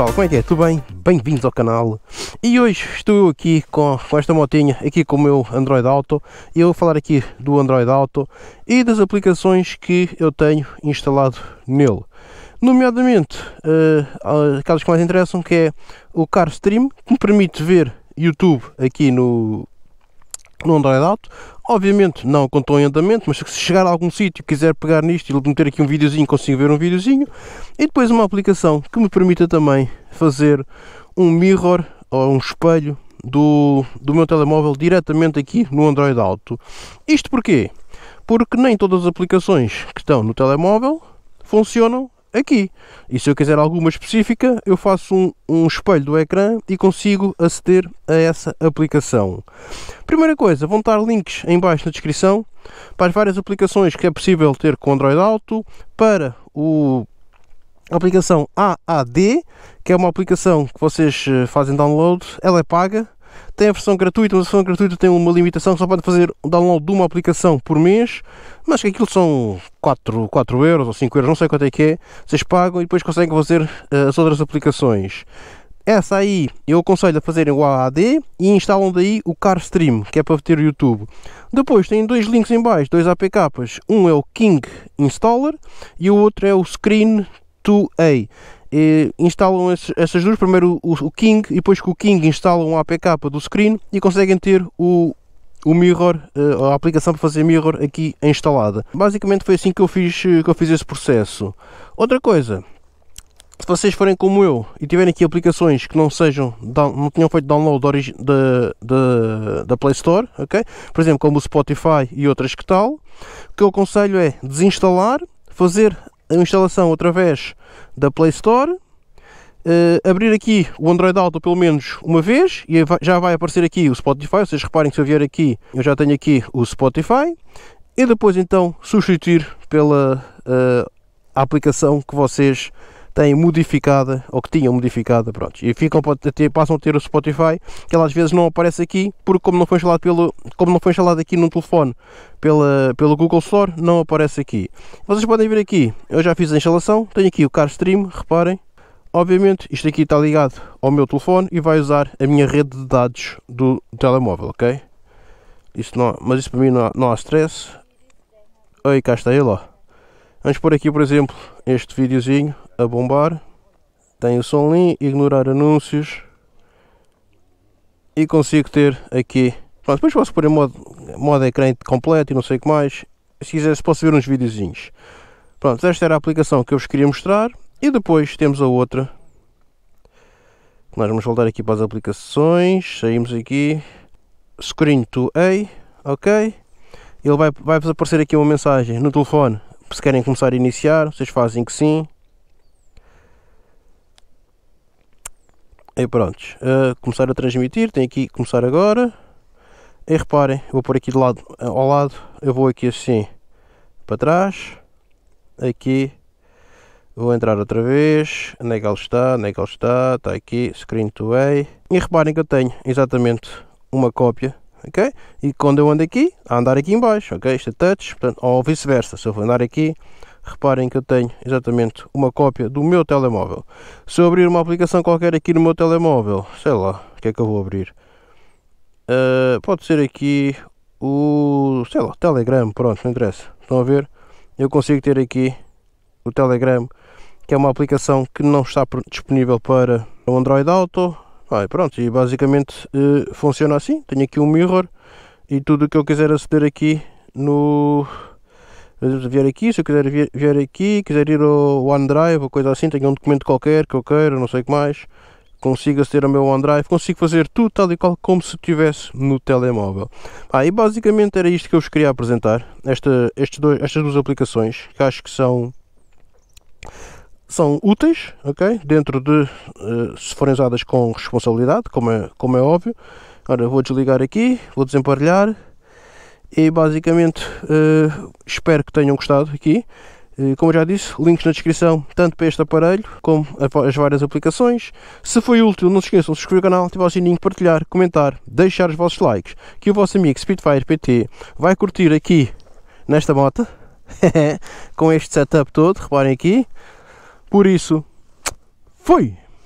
pessoal, como é que é? Tudo bem? Bem-vindos ao canal E hoje estou aqui com, com esta motinha, aqui com o meu Android Auto E eu vou falar aqui do Android Auto E das aplicações que eu tenho instalado nele Nomeadamente, uh, aquelas que mais interessam que é o CarStream Que me permite ver YouTube aqui no, no Android Auto. Obviamente não contou em andamento, mas se chegar a algum sítio quiser pegar nisto e meter aqui um videozinho, consigo ver um videozinho. E depois uma aplicação que me permita também fazer um mirror ou um espelho do, do meu telemóvel diretamente aqui no Android Auto. Isto porquê? Porque nem todas as aplicações que estão no telemóvel funcionam aqui. E se eu quiser alguma específica, eu faço um, um espelho do ecrã e consigo aceder a essa aplicação. Primeira coisa, vão estar links em baixo na descrição para as várias aplicações que é possível ter com Android Auto, para o a aplicação AAD, que é uma aplicação que vocês eh, fazem download, ela é paga, tem a versão gratuita, mas a versão gratuita tem uma limitação, só pode fazer o download de uma aplicação por mês, mas que aquilo são 4, 4 euros ou 5 euros, não sei quanto é que é, vocês pagam e depois conseguem fazer eh, as outras aplicações. Essa aí eu aconselho a fazerem o AAD e instalam daí o CarStream, que é para ter o YouTube. Depois tem dois links em baixo, dois APKs. Um é o King Installer e o outro é o Screen 2A e eh, instalam essas duas, primeiro o, o, King e depois que o King instalam um APK do Screen e conseguem ter o, o mirror, eh, a aplicação para fazer mirror aqui instalada. Basicamente foi assim que eu fiz, eh, que eu fiz esse processo. Outra coisa, se vocês forem como eu e tiverem aqui aplicações que não sejam não tenham feito download da, da, da Play Store, ok? Por exemplo, como o Spotify e outras que tal, o que eu aconselho é desinstalar, fazer a instalação através da Play Store. Uh, abrir aqui o Android Auto pelo menos uma vez e já vai aparecer aqui o Spotify. Vocês reparem que se eu vier aqui, eu já tenho aqui o Spotify. E depois então substituir pela uh, aplicação que vocês têm modificada ou que tinham modificada, pronto, e ficam, passam a ter o Spotify, que ela às vezes não aparece aqui, porque como não foi instalado, pelo, como não foi instalado aqui no telefone pela, pelo Google Store, não aparece aqui. Vocês podem ver aqui, eu já fiz a instalação, tenho aqui o CarStream, reparem, Obviamente, isto aqui está ligado ao meu telefone e vai usar a minha rede de dados do telemóvel, ok? Isso não, mas isso para mim não há, não há stress. aí cá está ele, ó. Vamos pôr aqui, por exemplo, este videozinho a bombar. Tem o Sonlin, ignorar anúncios. E consigo ter aqui. Pronto, depois posso pôr em modo, modo ecrã completo e não sei o que mais. Se quiseres posso ver uns videozinhos. Pronto, esta era a aplicação que eu vos queria mostrar. E depois temos a outra. Nós vamos voltar aqui para as aplicações. Saímos aqui. Screen to A. Ok. Ele vai-vos vai aparecer aqui uma mensagem no telefone. Se querem começar a iniciar, vocês fazem que sim. E pronto, uh, começar a transmitir, tem aqui começar agora. E reparem, vou por aqui de lado eh, ao lado, eu vou aqui assim para trás, aqui, vou entrar outra vez, onde é que ele está, onde é que ele está, está aqui, screen to way. E reparem que eu tenho exatamente uma cópia, ok? E quando eu ando aqui, a andar aqui embaixo, ok? Isto é touch, portanto, ou vice-versa, se eu for andar aqui, reparem que eu tenho exatamente uma cópia do meu telemóvel. Se eu abrir uma aplicação qualquer aqui no meu telemóvel, sei lá, o que é que eu vou abrir? Uh, pode ser aqui o, sei lá, Telegram, pronto, não interessa. Estão a ver? Eu consigo ter aqui o Telegram, que é uma aplicação que não está disponível para o Android Auto. Ah, pronto, e basicamente uh, funciona assim. Tenho aqui um mirror e tudo o que eu quiser aceder aqui no vier aqui, se eu quiser vier, vier aqui, quiser ir ao OneDrive ou coisa assim, tenho um documento qualquer que eu queira, não sei o que mais, consigo aceder ao meu OneDrive, consigo fazer tudo tal e qual como se estivesse no telemóvel. Ah, e basicamente era isto que eu vos queria apresentar, esta, estes dois, estas duas aplicações, que acho que são são úteis, ok? Dentro de, uh, se forem usadas com responsabilidade, como é, como é óbvio. agora vou desligar aqui, vou desemparelhar, e basicamente uh, espero que tenham gostado aqui. Eh, como já disse, links na descrição, tanto para este aparelho como as várias aplicações. Se foi útil, não se esqueçam de subscrever o canal, ativar o sininho, partilhar, comentar, deixar os vossos likes, que o vosso amigo Spitfire PT vai curtir aqui nesta moto, com este setup todo, reparem aqui. Por isso, fui!